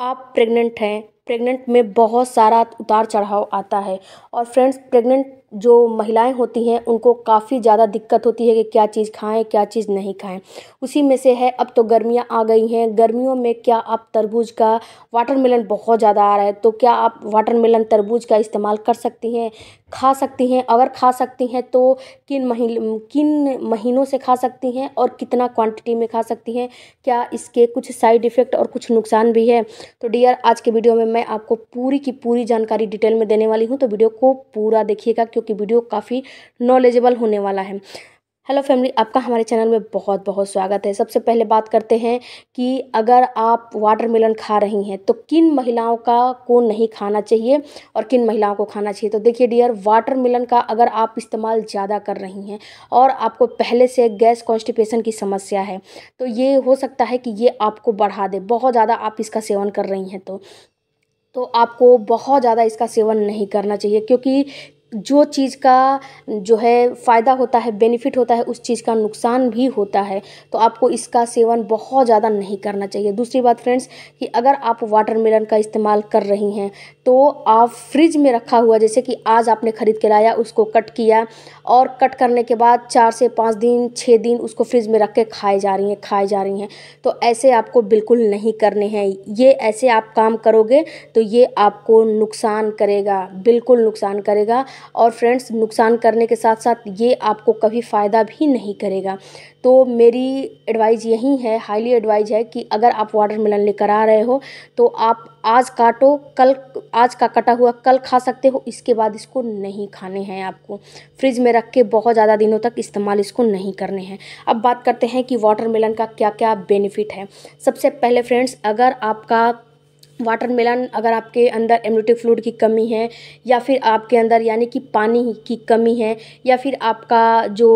आप प्रेग्नेंट हैं प्रेग्नेंट में बहुत सारा उतार चढ़ाव आता है और फ्रेंड्स प्रेग्नेंट जो महिलाएं होती हैं उनको काफ़ी ज़्यादा दिक्कत होती है कि क्या चीज़ खाएं क्या चीज़ नहीं खाएं उसी में से है अब तो गर्मियां आ गई हैं गर्मियों में क्या आप तरबूज का वाटरमेलन बहुत ज़्यादा आ रहा है तो क्या आप वाटरमेलन तरबूज का इस्तेमाल कर सकती हैं खा सकती हैं अगर खा सकती हैं तो किन महीन किन महीनों से खा सकती हैं और कितना क्वान्टिटी में खा सकती हैं क्या इसके कुछ साइड इफ़ेक्ट और कुछ नुकसान भी है तो डियर आज के वीडियो में मैं मैं आपको पूरी की पूरी जानकारी डिटेल में देने वाली हूँ तो वीडियो को पूरा देखिएगा क्योंकि वीडियो काफ़ी नॉलेजेबल होने वाला है हेलो फैमिली आपका हमारे चैनल में बहुत बहुत स्वागत है सबसे पहले बात करते हैं कि अगर आप वाटरमेलन खा रही हैं तो किन महिलाओं का को नहीं खाना चाहिए और किन महिलाओं को खाना चाहिए तो देखिए डियर वाटरमेलन का अगर आप इस्तेमाल ज़्यादा कर रही हैं और आपको पहले से गैस कॉन्स्टिपेशन की समस्या है तो ये हो सकता है कि ये आपको बढ़ा दे बहुत ज़्यादा आप इसका सेवन कर रही हैं तो तो आपको बहुत ज़्यादा इसका सेवन नहीं करना चाहिए क्योंकि जो चीज़ का जो है फ़ायदा होता है बेनिफिट होता है उस चीज़ का नुकसान भी होता है तो आपको इसका सेवन बहुत ज़्यादा नहीं करना चाहिए दूसरी बात फ्रेंड्स कि अगर आप वाटरमेलन का इस्तेमाल कर रही हैं तो आप फ्रिज में रखा हुआ जैसे कि आज आपने ख़रीद के लाया उसको कट किया और कट करने के बाद चार से पाँच दिन छः दिन उसको फ्रिज में रख के खाए जा रही हैं खाए जा रही हैं तो ऐसे आपको बिल्कुल नहीं करने हैं ये ऐसे आप काम करोगे तो ये आपको नुकसान करेगा बिल्कुल नुकसान करेगा और फ्रेंड्स नुकसान करने के साथ साथ ये आपको कभी फ़ायदा भी नहीं करेगा तो मेरी एडवाइज़ यही है हाईली एडवाइज है कि अगर आप वाटर मिलन लेकर आ रहे हो तो आप आज काटो कल आज का कटा हुआ कल खा सकते हो इसके बाद इसको नहीं खाने हैं आपको फ्रिज में रख के बहुत ज़्यादा दिनों तक इस्तेमाल इसको नहीं करने हैं अब बात करते हैं कि वाटर मिलन का क्या क्या बेनिफिट है सबसे पहले फ्रेंड्स अगर आपका वाटर मेलन अगर आपके अंदर एम्यूटिक फ्लूड की कमी है या फिर आपके अंदर यानी कि पानी की कमी है या फिर आपका जो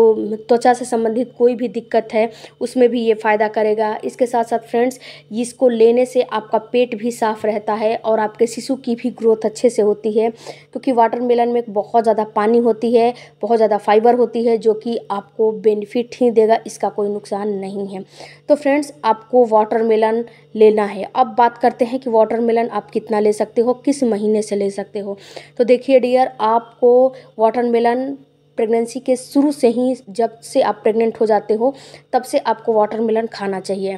त्वचा से संबंधित कोई भी दिक्कत है उसमें भी ये फ़ायदा करेगा इसके साथ साथ फ्रेंड्स इसको लेने से आपका पेट भी साफ़ रहता है और आपके शिशु की भी ग्रोथ अच्छे से होती है क्योंकि वाटर मेलन में बहुत ज़्यादा पानी होती है बहुत ज़्यादा फाइबर होती है जो कि आपको बेनिफिट ही देगा इसका कोई नुकसान नहीं है तो फ्रेंड्स आपको वाटर मेलन लेना है अब बात करते हैं कि वाटर वाटरमेलन आप कितना ले सकते हो किस महीने से ले सकते हो तो देखिए डियर आपको वाटरमेलन प्रेगनेंसी के शुरू से ही जब से आप प्रेग्नेंट हो जाते हो तब से आपको वाटरमेलन खाना चाहिए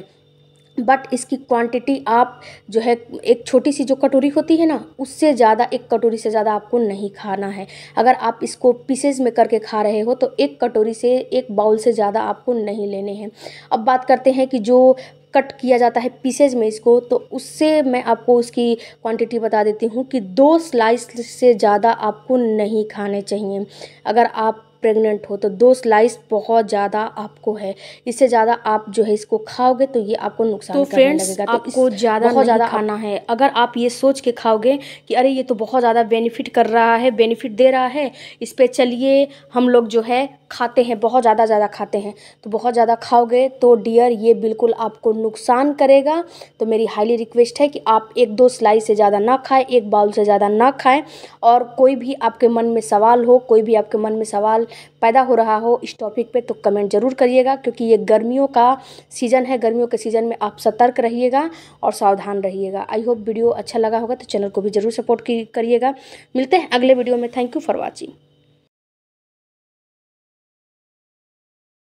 बट इसकी क्वांटिटी आप जो है एक छोटी सी जो कटोरी होती है ना उससे ज़्यादा एक कटोरी से ज़्यादा आपको नहीं खाना है अगर आप इसको पीसेज में करके खा रहे हो तो एक कटोरी से एक बाउल से ज़्यादा आपको नहीं लेने हैं अब बात करते हैं कि जो कट किया जाता है पीसेज में इसको तो उससे मैं आपको उसकी क्वांटिटी बता देती हूँ कि दो स्लाइस से ज़्यादा आपको नहीं खाने चाहिए अगर आप प्रेग्नेंट हो तो दो स्लाइस बहुत ज़्यादा आपको है इससे ज़्यादा आप जो है इसको खाओगे तो ये आपको नुकसान तो फ्रेंड्स तो आपको ज़्यादा बहुत ज़्यादा खाना है अगर आप ये सोच के खाओगे कि अरे ये तो बहुत ज़्यादा बेनिफिट कर रहा है बेनिफिट दे रहा है इस पर चलिए हम लोग जो है खाते हैं बहुत ज़्यादा ज़्यादा खाते हैं तो बहुत ज़्यादा खाओगे तो डियर ये बिल्कुल आपको नुकसान करेगा तो मेरी हाईली रिक्वेस्ट है कि आप एक दो स्लाइस से ज़्यादा ना खाएं एक बाउल से ज़्यादा ना खाएं और कोई भी आपके मन में सवाल हो कोई भी आपके मन में सवाल पैदा हो रहा हो इस टॉपिक पे तो कमेंट ज़रूर करिएगा क्योंकि ये गर्मियों का सीज़न है गर्मियों के सीज़न में आप सतर्क रहिएगा और सावधान रहिएगा आई होप वीडियो अच्छा लगा होगा तो चैनल को भी ज़रूर सपोर्ट करिएगा मिलते हैं अगले वीडियो में थैंक यू फॉर वॉचिंग